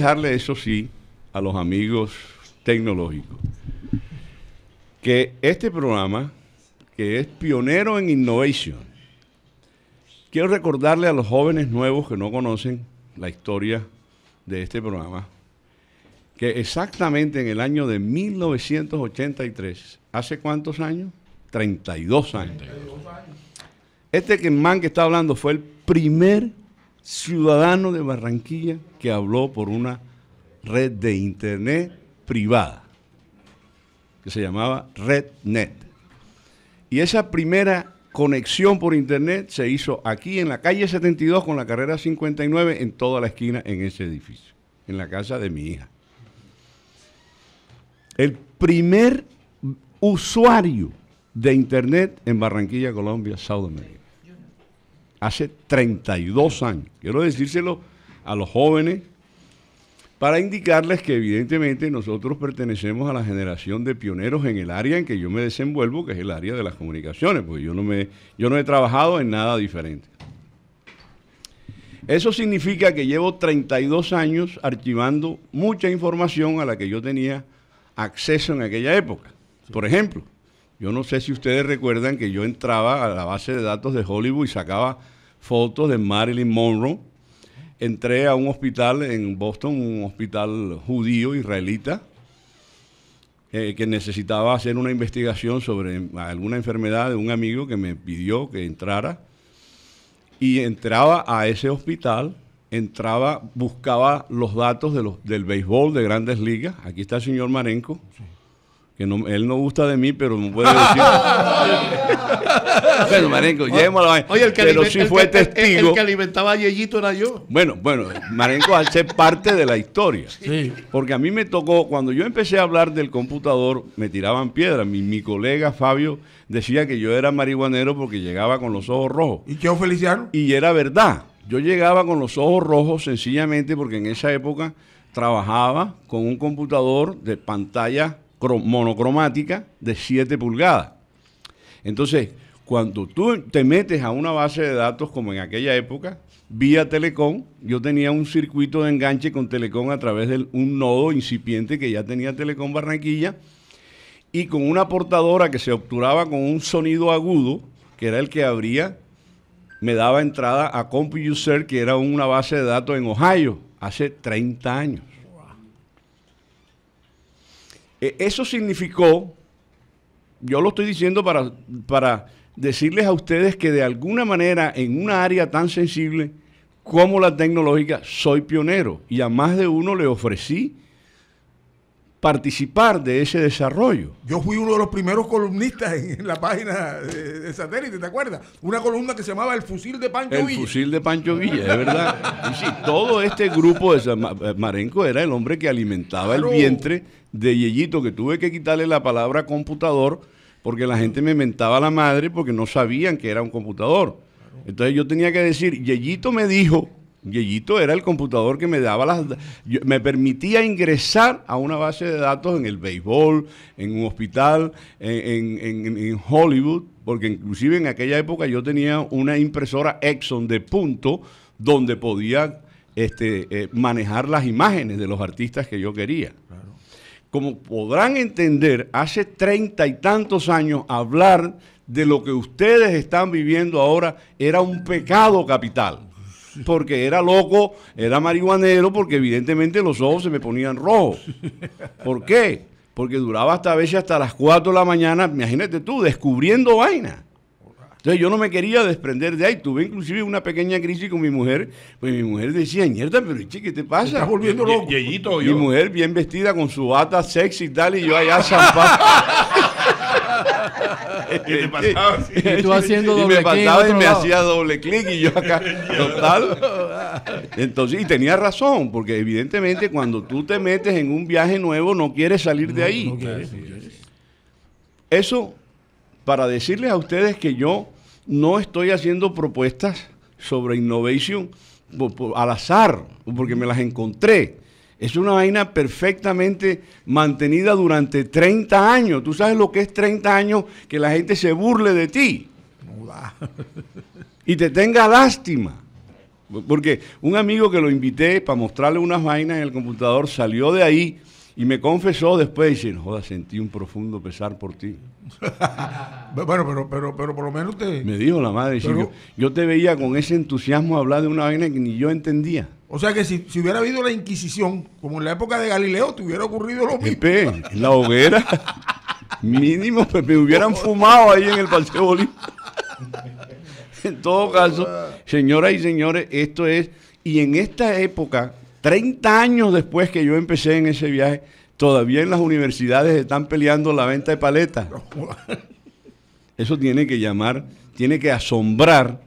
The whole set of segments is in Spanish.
dejarle eso sí a los amigos tecnológicos, que este programa, que es pionero en innovation, quiero recordarle a los jóvenes nuevos que no conocen la historia de este programa, que exactamente en el año de 1983, ¿hace cuántos años? 32 años. Este man que está hablando fue el primer ciudadano de Barranquilla que habló por una red de internet privada que se llamaba RedNet. Y esa primera conexión por internet se hizo aquí en la calle 72 con la carrera 59 en toda la esquina en ese edificio, en la casa de mi hija. El primer usuario de internet en Barranquilla, Colombia, South hace 32 años. Quiero decírselo a los jóvenes para indicarles que evidentemente nosotros pertenecemos a la generación de pioneros en el área en que yo me desenvuelvo, que es el área de las comunicaciones, porque yo no, me, yo no he trabajado en nada diferente. Eso significa que llevo 32 años archivando mucha información a la que yo tenía acceso en aquella época. Por ejemplo, yo no sé si ustedes recuerdan que yo entraba a la base de datos de Hollywood y sacaba fotos de Marilyn Monroe. Entré a un hospital en Boston, un hospital judío, israelita, eh, que necesitaba hacer una investigación sobre alguna enfermedad de un amigo que me pidió que entrara. Y entraba a ese hospital, entraba, buscaba los datos del béisbol de grandes ligas. Aquí está el señor Marenco él no gusta de mí, pero no puede decir. bueno, Marenco, llevémoslo a Oye, el que, que alimentaba a Yeyito era yo. Bueno, bueno, Marenco al parte de la historia. Sí. Porque a mí me tocó, cuando yo empecé a hablar del computador, me tiraban piedras. Mi, colega Fabio decía que yo era marihuanero porque llegaba con los ojos rojos. ¿Y yo Feliciano? Y era verdad. Yo llegaba con los ojos rojos sencillamente porque en esa época trabajaba con un computador de pantalla monocromática de 7 pulgadas. Entonces, cuando tú te metes a una base de datos como en aquella época, vía Telecom, yo tenía un circuito de enganche con Telecom a través de un nodo incipiente que ya tenía Telecom Barranquilla y con una portadora que se obturaba con un sonido agudo, que era el que abría, me daba entrada a CompuUser, que era una base de datos en Ohio, hace 30 años. Eh, eso significó, yo lo estoy diciendo para, para decirles a ustedes que de alguna manera en una área tan sensible como la tecnológica soy pionero y a más de uno le ofrecí participar de ese desarrollo. Yo fui uno de los primeros columnistas en, la página de, satélite, ¿te acuerdas? Una columna que se llamaba El Fusil de Pancho Villa. El Fusil de Pancho Villa, es verdad. Y sí, todo este grupo de Marenco era el hombre que alimentaba el vientre de Yeyito, que tuve que quitarle la palabra computador porque la gente me mentaba la madre porque no sabían que era un computador. Entonces yo tenía que decir, Yeyito me dijo Yellito era el computador que me daba las. me permitía ingresar a una base de datos en el béisbol, en un hospital, en, Hollywood, porque inclusive en aquella época yo tenía una impresora Exxon de punto donde podía este, eh, manejar las imágenes de los artistas que yo quería. Como podrán entender, hace treinta y tantos años hablar de lo que ustedes están viviendo ahora era un pecado capital porque era loco, era marihuanero, porque evidentemente los ojos se me ponían rojos. ¿Por qué? Porque duraba hasta a veces hasta las 4 de la mañana, imagínate tú, descubriendo vaina. Entonces yo no me quería desprender de ahí. Tuve inclusive una pequeña crisis con mi mujer. Pues mi mujer decía, mierda, pero che, ¿qué te pasa? volviendo loco. mi mujer bien vestida con su bata sexy y tal, y yo allá zampado. y me pasaba y me hacía doble clic y yo acá, total. Entonces, y tenía razón, porque evidentemente cuando tú te metes en un viaje nuevo no quieres salir de ahí. Eso para decirles a ustedes que yo no estoy haciendo propuestas sobre innovation al azar, porque me las encontré. Es una vaina perfectamente mantenida durante 30 años. ¿Tú sabes lo que es 30 años que la gente se burle de ti? y te tenga lástima. Porque un amigo que lo invité para mostrarle unas vainas en el computador salió de ahí y me confesó después, dice, joda, sentí un profundo pesar por ti. bueno, pero, pero, pero por lo menos te... Me dijo la madre, yo, te veía con ese entusiasmo hablar de una vaina que ni yo entendía. O sea que si, hubiera habido la Inquisición, como en la época de Galileo, te hubiera ocurrido lo mismo. la hoguera. mínimo, pues me hubieran fumado ahí en el Paseo Bolívar. en todo caso, señoras y señores, esto es. Y en esta época, 30 años después que yo empecé en ese viaje, todavía en las universidades están peleando la venta de paletas. Eso tiene que llamar, tiene que asombrar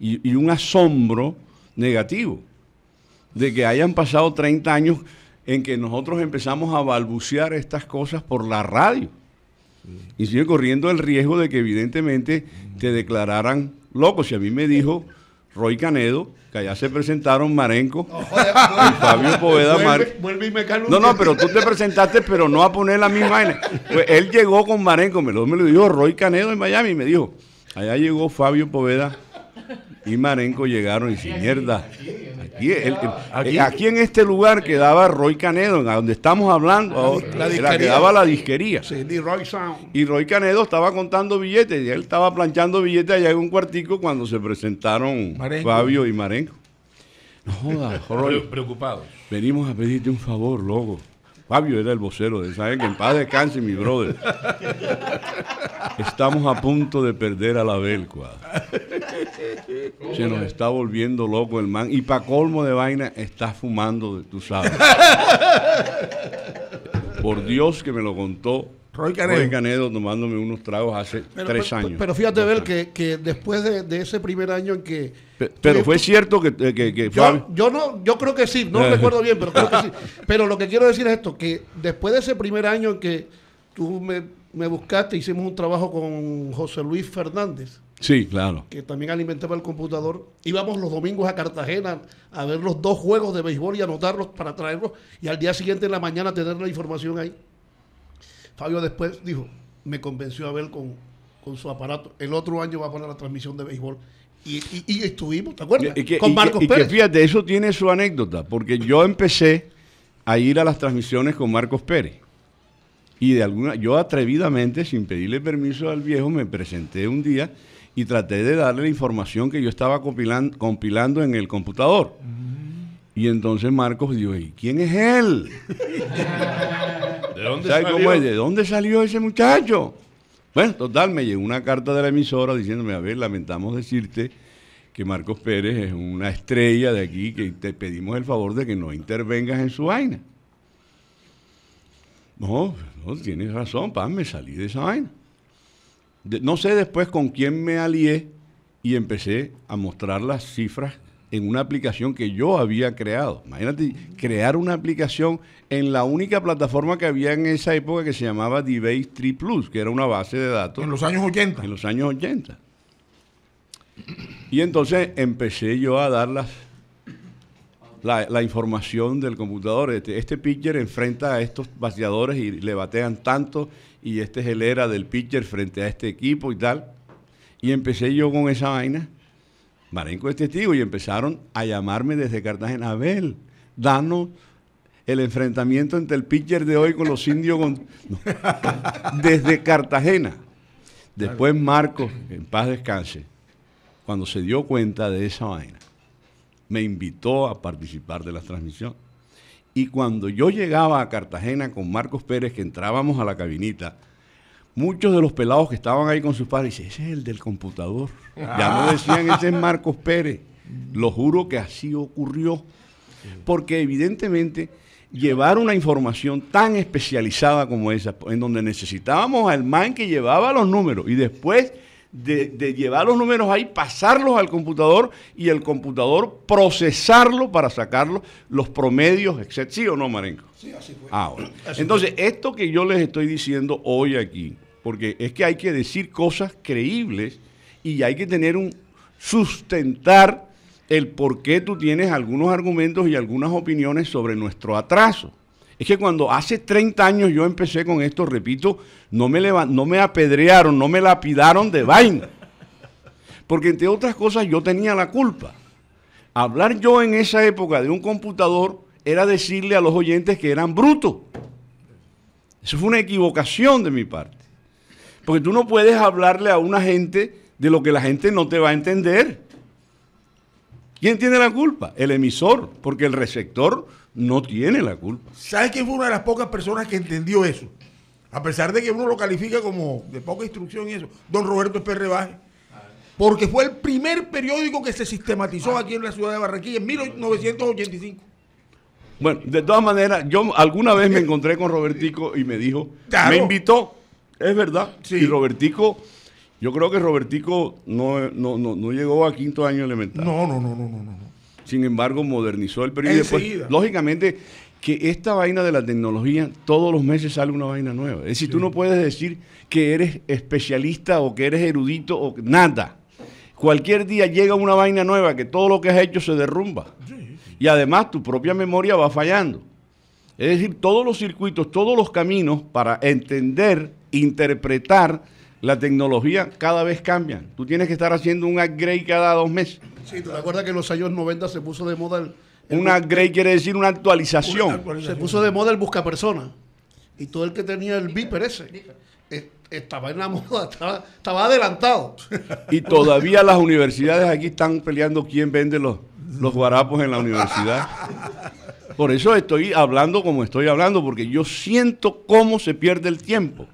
y un asombro negativo de que hayan pasado 30 años en que nosotros empezamos a balbucear estas cosas por la radio. Y sigue corriendo el riesgo de que evidentemente te declararan locos y a mí me dijo Roy Canedo, que allá se presentaron Marenco y Fabio Poveda No, no, pero tú te presentaste, pero no a poner la misma pues él llegó con Marenco, me lo, me lo dijo Roy Canedo en Miami y me dijo, allá llegó Fabio Poveda y Marenco llegaron y sin mierda. Eh, aquí, aquí, en este lugar quedaba Roy Canedo, donde estamos hablando, la, oh, la, quedaba la disquería. Sí, Roy Sound. Y Roy Canedo estaba contando billetes, y él estaba planchando billetes allá en un cuartico cuando se presentaron Fabio y Marenco. No jodas, Roy. Preocupados. Venimos a pedirte un favor, loco. Fabio era el vocero de que en paz descanse, mi brother. Estamos a punto de perder a la Belcua. Se nos está volviendo loco el man. Y para colmo de vaina, está fumando, de, tú sabes. Por Dios que me lo contó Roy Canedo. tomándome unos tragos hace tres años. Pero fíjate, ver que, después de, ese primer año en que... Pero, fue cierto que... Eh, que, yo, no, yo creo que sí, no recuerdo bien, pero creo que sí. Pero lo que quiero decir es esto, que después de ese primer año en que tú me, me buscaste, hicimos un trabajo con José Luis Fernández, Sí, claro. Que también alimentaba el computador. Íbamos los domingos a Cartagena a ver los dos juegos de béisbol y anotarlos para traerlos y al día siguiente en la mañana tener la información ahí. Fabio después dijo, me convenció a con, con su aparato. El otro año va a poner la transmisión de béisbol. Y, estuvimos, ¿te acuerdas? con Marcos Pérez. fíjate, eso tiene su anécdota, porque yo empecé a ir a las transmisiones con Marcos Pérez. Y de alguna, yo atrevidamente, sin pedirle permiso al viejo, me presenté un día y traté de darle la información que yo estaba compilando, en el computador. Mm. Y entonces Marcos dijo, ¿y quién es él? ¿De dónde salió? ese muchacho? Bueno, total, me llegó una carta de la emisora diciéndome, a ver, lamentamos decirte que Marcos Pérez es una estrella de aquí, que te pedimos el favor de que no intervengas en su vaina. No, no, tienes razón, pa, me salí de esa vaina no sé después con quién me alié y empecé a mostrar las cifras en una aplicación que yo había creado. Imagínate, crear una aplicación en la única plataforma que había en esa época que se llamaba Debase 3 Plus, que era una base de datos. En los años 80. En los años 80. Y entonces empecé yo a dar las la, información del computador. Este, este, pitcher enfrenta a estos bateadores y le batean tanto y este es el era del pitcher frente a este equipo y tal. Y empecé yo con esa vaina. Marenco es testigo y empezaron a llamarme desde Cartagena. Abel, danos el enfrentamiento entre el pitcher de hoy con los indios desde Cartagena. Después Marco, en paz descanse, cuando se dio cuenta de esa vaina, me invitó a participar de la transmisión. Y cuando yo llegaba a Cartagena con Marcos Pérez, que entrábamos a la cabinita, muchos de los pelados que estaban ahí con sus padres dicen, ese es el del computador. Ya no decían, ese es Marcos Pérez. Lo juro que así ocurrió. Porque evidentemente llevar una información tan especializada como esa, en donde necesitábamos al man que llevaba los números y después de, llevar los números ahí, pasarlos al computador y el computador procesarlo para sacarlo, los promedios, etc. ¿Sí o no, Marenco? Sí, así fue. Ahora, Entonces, esto que yo les estoy diciendo hoy aquí, porque es que hay que decir cosas creíbles y hay que tener un sustentar el por qué tú tienes algunos argumentos y algunas opiniones sobre nuestro atraso. Es que cuando hace 30 años yo empecé con esto, repito, no me, no me apedrearon, no me lapidaron de vaina. Porque entre otras cosas yo tenía la culpa. Hablar yo en esa época de un computador era decirle a los oyentes que eran brutos. Eso fue una equivocación de mi parte. Porque tú no puedes hablarle a una gente de lo que la gente no te va a entender. ¿Quién tiene la culpa? El emisor, porque el receptor no tiene la culpa. ¿Sabes quién fue una de las pocas personas que entendió eso? A pesar de que uno lo califica como de poca instrucción y eso, don Roberto Pérez Baje. Porque fue el primer periódico que se sistematizó aquí en la ciudad de Barranquilla en 1985. Bueno, de todas maneras, yo alguna vez me encontré con Robertico y me dijo, me invitó, es verdad. Y Robertico, yo creo que Robertico no, no, no llegó a quinto año elemental. No, no, no, no, no, no. Sin embargo, modernizó el periodo. lógicamente, que esta vaina de la tecnología, todos los meses sale una vaina nueva. Es decir, tú no puedes decir que eres especialista o que eres erudito o nada. Cualquier día llega una vaina nueva que todo lo que has hecho se derrumba. Y además tu propia memoria va fallando. Es decir, todos los circuitos, todos los caminos para entender, interpretar la tecnología cada vez cambia. Tú tienes que estar haciendo un upgrade cada dos meses. Sí, te acuerdas que en los años 90 se puso de moda el... un upgrade quiere decir una actualización. Se puso de moda el personas. Y todo el que tenía el Viper ese eh, estaba en la moda, estaba, estaba, adelantado. Y todavía las universidades aquí están peleando quién vende los, los guarapos en la universidad. Por eso estoy hablando como estoy hablando, porque yo siento cómo se pierde el tiempo.